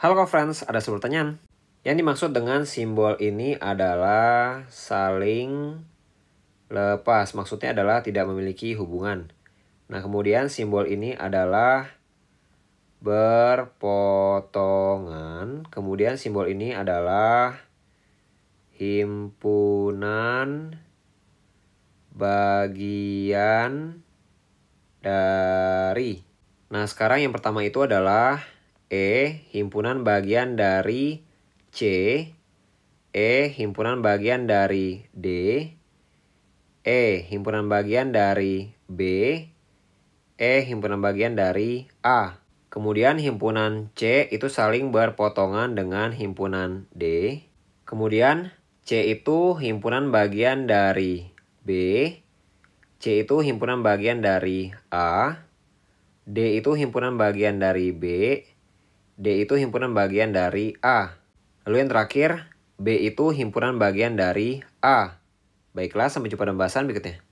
Halo friends, ada sebuah pertanyaan. Yang dimaksud dengan simbol ini adalah saling lepas. Maksudnya adalah tidak memiliki hubungan. Nah, kemudian simbol ini adalah berpotongan. Kemudian simbol ini adalah himpunan bagian dari. Nah, sekarang yang pertama itu adalah E himpunan bagian dari C, E himpunan bagian dari D, E himpunan bagian dari B, E himpunan bagian dari A. Kemudian himpunan C itu saling berpotongan dengan himpunan D. Kemudian C itu himpunan bagian dari B, C itu himpunan bagian dari A, D itu himpunan bagian dari B, D itu himpunan bagian dari A. Lalu yang terakhir, B itu himpunan bagian dari A. Baiklah, sampai jumpa dalam bahasan berikutnya.